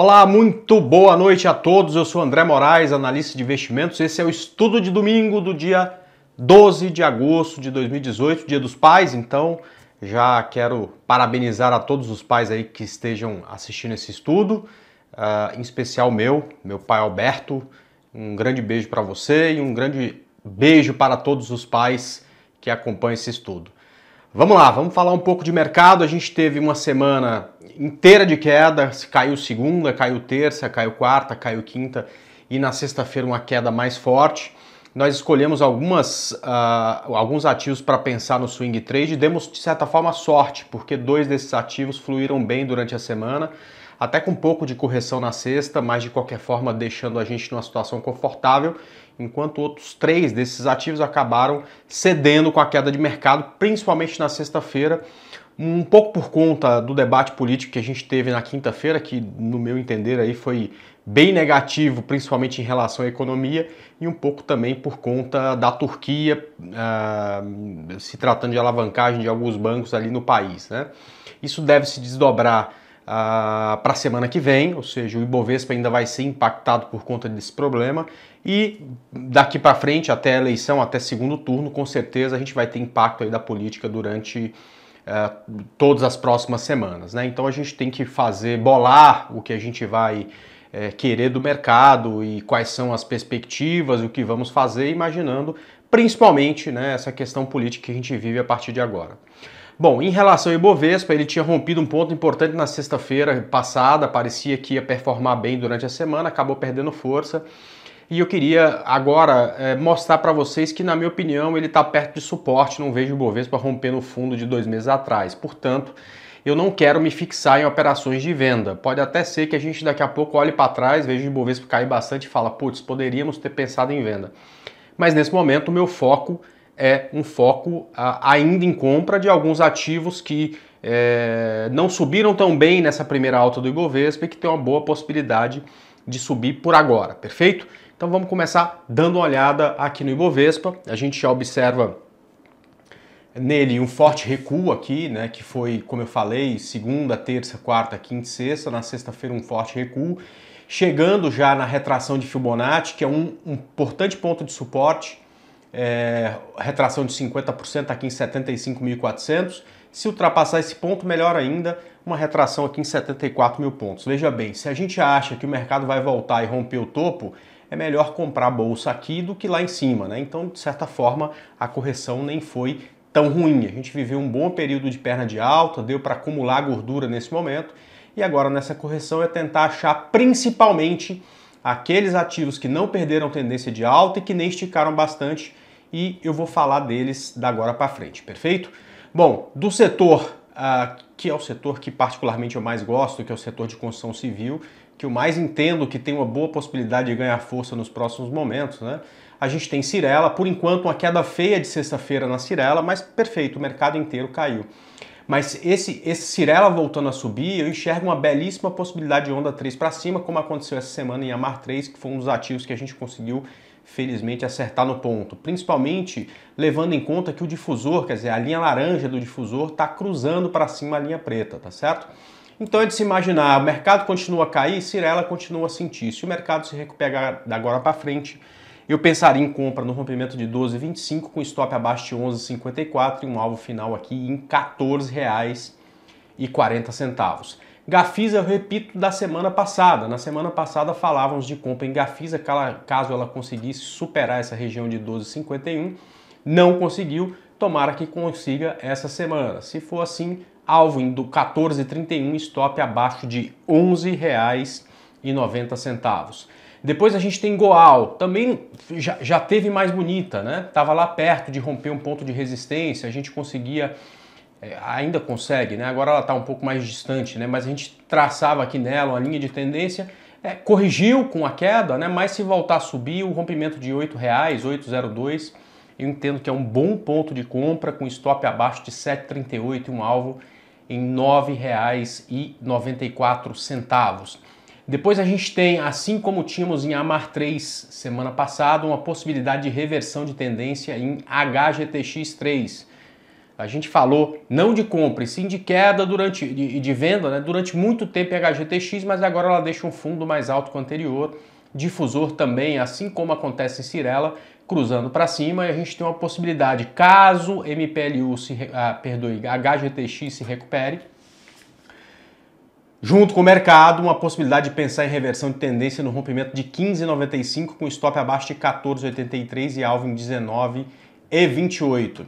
Olá, muito boa noite a todos. Eu sou André Moraes, analista de investimentos. Esse é o estudo de domingo do dia 12 de agosto de 2018, dia dos pais. Então, já quero parabenizar a todos os pais aí que estejam assistindo esse estudo, uh, em especial meu, meu pai Alberto. Um grande beijo para você e um grande beijo para todos os pais que acompanham esse estudo. Vamos lá, vamos falar um pouco de mercado. A gente teve uma semana inteira de queda, caiu segunda, caiu terça, caiu quarta, caiu quinta e na sexta-feira uma queda mais forte. Nós escolhemos algumas, uh, alguns ativos para pensar no swing trade e demos de certa forma sorte, porque dois desses ativos fluíram bem durante a semana até com um pouco de correção na sexta, mas de qualquer forma deixando a gente numa situação confortável, enquanto outros três desses ativos acabaram cedendo com a queda de mercado, principalmente na sexta-feira, um pouco por conta do debate político que a gente teve na quinta-feira, que no meu entender aí foi bem negativo, principalmente em relação à economia, e um pouco também por conta da Turquia uh, se tratando de alavancagem de alguns bancos ali no país. Né? Isso deve se desdobrar para a semana que vem, ou seja, o Ibovespa ainda vai ser impactado por conta desse problema e daqui para frente, até a eleição, até segundo turno, com certeza a gente vai ter impacto aí da política durante eh, todas as próximas semanas. Né? Então a gente tem que fazer, bolar o que a gente vai é, querer do mercado e quais são as perspectivas, o que vamos fazer, imaginando principalmente né, essa questão política que a gente vive a partir de agora. Bom, em relação ao Ibovespa, ele tinha rompido um ponto importante na sexta-feira passada, parecia que ia performar bem durante a semana, acabou perdendo força. E eu queria agora é, mostrar para vocês que, na minha opinião, ele está perto de suporte, não vejo o Ibovespa rompendo o fundo de dois meses atrás. Portanto, eu não quero me fixar em operações de venda. Pode até ser que a gente daqui a pouco olhe para trás, veja o Ibovespa cair bastante e fala, putz, poderíamos ter pensado em venda. Mas nesse momento o meu foco é um foco ah, ainda em compra de alguns ativos que é, não subiram tão bem nessa primeira alta do Ibovespa e que tem uma boa possibilidade de subir por agora, perfeito? Então vamos começar dando uma olhada aqui no Ibovespa. A gente já observa nele um forte recuo aqui, né, que foi, como eu falei, segunda, terça, quarta, quinta e sexta. Na sexta-feira um forte recuo, chegando já na retração de Fibonacci, que é um, um importante ponto de suporte é, retração de 50% aqui em 75.400. Se ultrapassar esse ponto, melhor ainda, uma retração aqui em 74 mil pontos. Veja bem, se a gente acha que o mercado vai voltar e romper o topo, é melhor comprar a bolsa aqui do que lá em cima, né? Então, de certa forma, a correção nem foi tão ruim. A gente viveu um bom período de perna de alta, deu para acumular gordura nesse momento, e agora nessa correção é tentar achar principalmente aqueles ativos que não perderam tendência de alta e que nem esticaram bastante, e eu vou falar deles da agora para frente, perfeito? Bom, do setor uh, que é o setor que particularmente eu mais gosto, que é o setor de construção civil, que eu mais entendo que tem uma boa possibilidade de ganhar força nos próximos momentos, né? A gente tem Cirela, por enquanto uma queda feia de sexta-feira na Cirela, mas perfeito, o mercado inteiro caiu. Mas esse, esse Cirela voltando a subir, eu enxergo uma belíssima possibilidade de onda 3 para cima, como aconteceu essa semana em Amar 3, que foi um dos ativos que a gente conseguiu felizmente acertar no ponto, principalmente levando em conta que o difusor, quer dizer, a linha laranja do difusor está cruzando para cima a linha preta, tá certo? Então é de se imaginar, o mercado continua a cair, Cirela continua a sentir. Se o mercado se recuperar da agora para frente, eu pensaria em compra no rompimento de 12,25 com stop abaixo de 11,54 e um alvo final aqui em R$ 14,40. Gafisa, eu repito, da semana passada. Na semana passada falávamos de compra em Gafisa, caso ela conseguisse superar essa região de 12,51. Não conseguiu, tomara que consiga essa semana. Se for assim, alvo em 14,31, stop abaixo de R$ 11,90. Depois a gente tem Goal, também já, já teve mais bonita, né? Tava lá perto de romper um ponto de resistência, a gente conseguia é, ainda consegue, né? agora ela está um pouco mais distante, né? mas a gente traçava aqui nela uma linha de tendência, é, corrigiu com a queda, né? mas se voltar a subir, o rompimento de R$ 8,00, 8,02, eu entendo que é um bom ponto de compra, com stop abaixo de 7,38 e um alvo em R$ 9,94. Depois a gente tem, assim como tínhamos em AMAR 3 semana passada, uma possibilidade de reversão de tendência em HGTX 3. A gente falou não de compra, e sim de queda durante de, de, venda né, durante muito tempo em HGTX, mas agora ela deixa um fundo mais alto que o anterior. Difusor também, assim como acontece em Cirela, cruzando para cima e a gente tem uma possibilidade, caso MPLU se, ah, perdoe, HGTX se recupere, Junto com o mercado, uma possibilidade de pensar em reversão de tendência no rompimento de 15,95 com stop abaixo de 14,83 e alvo em 19,28.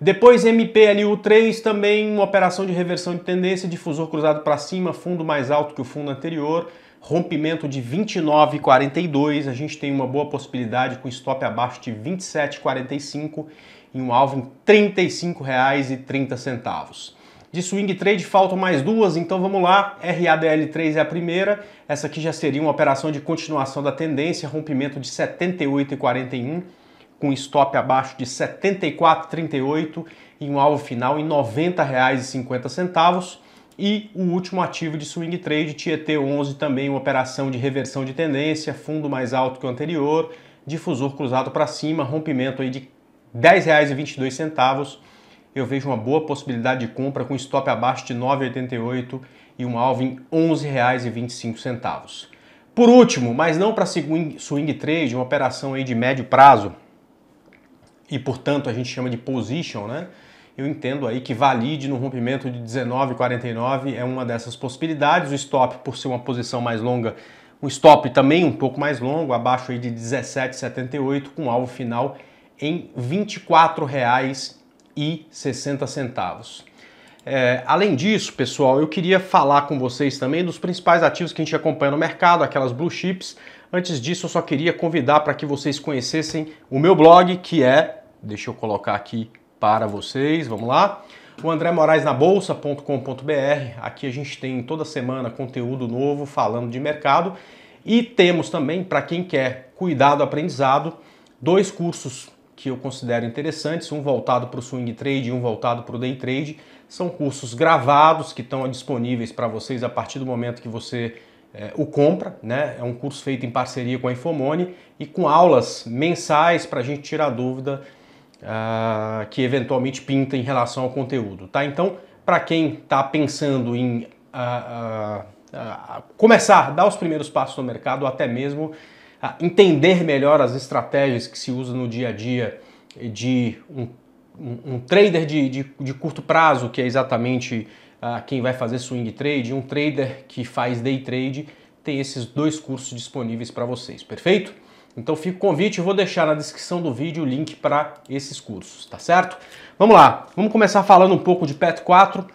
Depois MPLU3 também uma operação de reversão de tendência, difusor cruzado para cima, fundo mais alto que o fundo anterior, rompimento de 29,42, a gente tem uma boa possibilidade com stop abaixo de 27,45 e um alvo em R$ 35,30. De swing trade faltam mais duas, então vamos lá. RADL3 é a primeira. Essa aqui já seria uma operação de continuação da tendência, rompimento de 78,41 com stop abaixo de 74,38 e um alvo final em R$ 90,50. E o último ativo de swing trade, Tietê 11, também uma operação de reversão de tendência, fundo mais alto que o anterior, difusor cruzado para cima, rompimento aí de R$ 10,22 eu vejo uma boa possibilidade de compra com stop abaixo de 9,88 e um alvo em R$ 11,25. Por último, mas não para swing trade, uma operação aí de médio prazo, e portanto a gente chama de position, né? Eu entendo aí que valide no rompimento de 19,49 é uma dessas possibilidades. O stop, por ser uma posição mais longa, um stop também um pouco mais longo, abaixo aí de 17,78, com alvo final em R$ 24,00 e 60 centavos. É, além disso, pessoal, eu queria falar com vocês também dos principais ativos que a gente acompanha no mercado, aquelas blue chips. Antes disso, eu só queria convidar para que vocês conhecessem o meu blog, que é, deixa eu colocar aqui para vocês, vamos lá, o bolsa.com.br. Aqui a gente tem toda semana conteúdo novo falando de mercado e temos também, para quem quer cuidado aprendizado, dois cursos que eu considero interessantes, um voltado para o swing trade e um voltado para o day trade. São cursos gravados que estão disponíveis para vocês a partir do momento que você é, o compra, né? É um curso feito em parceria com a Infomone e com aulas mensais para a gente tirar dúvida uh, que eventualmente pinta em relação ao conteúdo, tá? Então, para quem está pensando em uh, uh, começar, dar os primeiros passos no mercado, ou até mesmo entender melhor as estratégias que se usa no dia a dia de um, um, um trader de, de, de, curto prazo, que é exatamente uh, quem vai fazer swing trade, um trader que faz day trade, tem esses dois cursos disponíveis para vocês, perfeito? Então fica o convite, eu vou deixar na descrição do vídeo o link para esses cursos, tá certo? Vamos lá, vamos começar falando um pouco de PET4.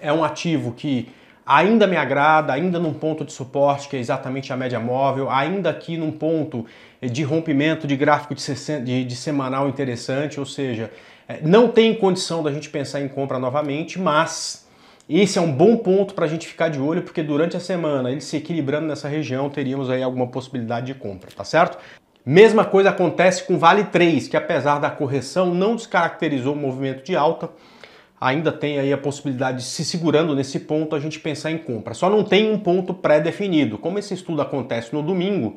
É um ativo que ainda me agrada, ainda num ponto de suporte que é exatamente a média móvel, ainda aqui num ponto eh, de rompimento de gráfico de, de, de semanal interessante, ou seja, eh, não tem condição da gente pensar em compra novamente, mas esse é um bom ponto para a gente ficar de olho, porque durante a semana ele se equilibrando nessa região, teríamos aí alguma possibilidade de compra, tá certo? Mesma coisa acontece com Vale 3, que apesar da correção não descaracterizou o movimento de alta, ainda tem aí a possibilidade de, se segurando nesse ponto, a gente pensar em compra. Só não tem um ponto pré-definido. Como esse estudo acontece no domingo,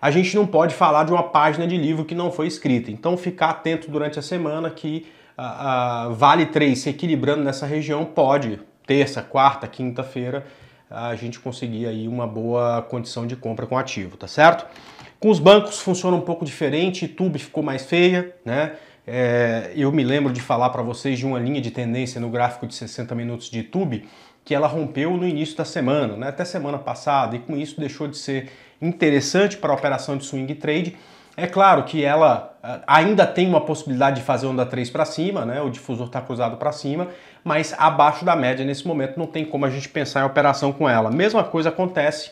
a gente não pode falar de uma página de livro que não foi escrita. Então, ficar atento durante a semana que a, a Vale 3 se equilibrando nessa região pode, terça, quarta, quinta-feira, a gente conseguir aí uma boa condição de compra com ativo, tá certo? Com os bancos funciona um pouco diferente, Tube ficou mais feia, né? É, eu me lembro de falar para vocês de uma linha de tendência no gráfico de 60 minutos de YouTube que ela rompeu no início da semana, né, até semana passada, e com isso deixou de ser interessante para a operação de swing trade. É claro que ela ah, ainda tem uma possibilidade de fazer onda 3 para cima, né? O difusor está cruzado para cima, mas abaixo da média nesse momento não tem como a gente pensar em operação com ela. Mesma coisa acontece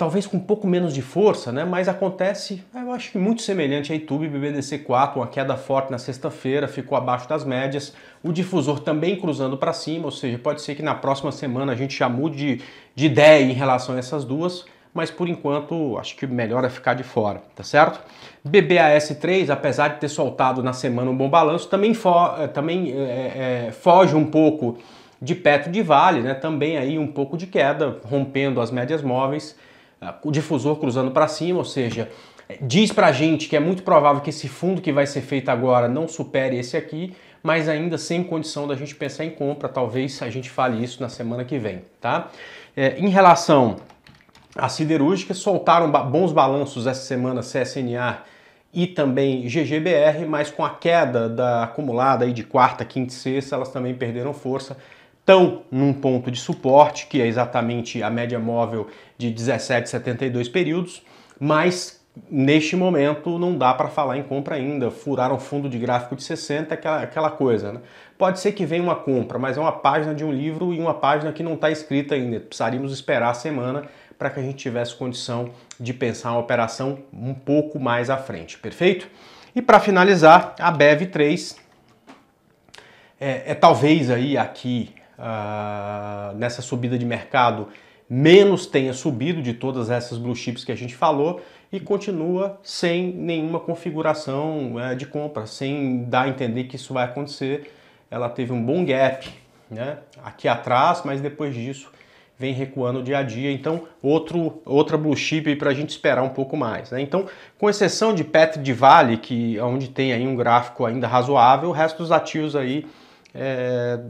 talvez com um pouco menos de força, né? mas acontece, eu acho que muito semelhante a YouTube BBDC 4, uma queda forte na sexta-feira, ficou abaixo das médias, o difusor também cruzando para cima, ou seja, pode ser que na próxima semana a gente já mude de, de ideia em relação a essas duas, mas por enquanto acho que melhor é ficar de fora, tá certo? BBAS3, apesar de ter soltado na semana um bom balanço, também, fo eh, também é, é, foge um pouco de perto de vale, né? também aí um pouco de queda, rompendo as médias móveis, ah, o difusor cruzando para cima, ou seja, é, diz para a gente que é muito provável que esse fundo que vai ser feito agora não supere esse aqui, mas ainda sem condição da gente pensar em compra. Talvez a gente fale isso na semana que vem, tá? É, em relação à siderúrgica, soltaram bons balanços essa semana CSNA e também GGBR, mas com a queda da acumulada aí de quarta, quinta e sexta, elas também perderam força estão num ponto de suporte, que é exatamente a média móvel de 17,72 períodos, mas neste momento não dá para falar em compra ainda. Furaram fundo de gráfico de 60, aquela, aquela coisa. Né? Pode ser que venha uma compra, mas é uma página de um livro e uma página que não está escrita ainda. Precisaríamos esperar a semana para que a gente tivesse condição de pensar uma operação um pouco mais à frente, perfeito? E para finalizar, a BEV3 é, é talvez aí aqui ah, nessa subida de mercado menos tenha subido de todas essas blue chips que a gente falou e continua sem nenhuma configuração é, de compra, sem dar a entender que isso vai acontecer. Ela teve um bom gap né, aqui atrás, mas depois disso vem recuando dia a dia. Então, outro, outra blue chip para a gente esperar um pouco mais. Né? Então, com exceção de Petri de Vale, que é onde tem aí um gráfico ainda razoável, o resto dos ativos aí é,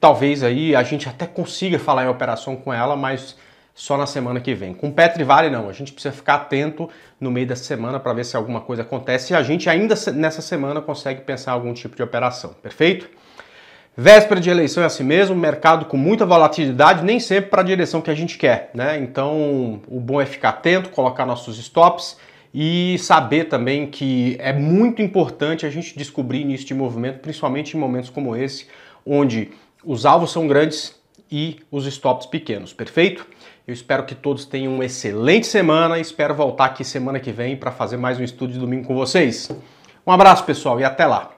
Talvez aí a gente até consiga falar em operação com ela, mas só na semana que vem. Com Petri Vale não, a gente precisa ficar atento no meio da semana para ver se alguma coisa acontece e a gente ainda nessa semana consegue pensar algum tipo de operação, perfeito? Véspera de eleição é assim mesmo, mercado com muita volatilidade, nem sempre para a direção que a gente quer, né? Então, o bom é ficar atento, colocar nossos stops e saber também que é muito importante a gente descobrir início de movimento, principalmente em momentos como esse, onde os alvos são grandes e os stops pequenos, perfeito? Eu espero que todos tenham uma excelente semana e espero voltar aqui semana que vem para fazer mais um estudo de domingo com vocês. Um abraço, pessoal, e até lá!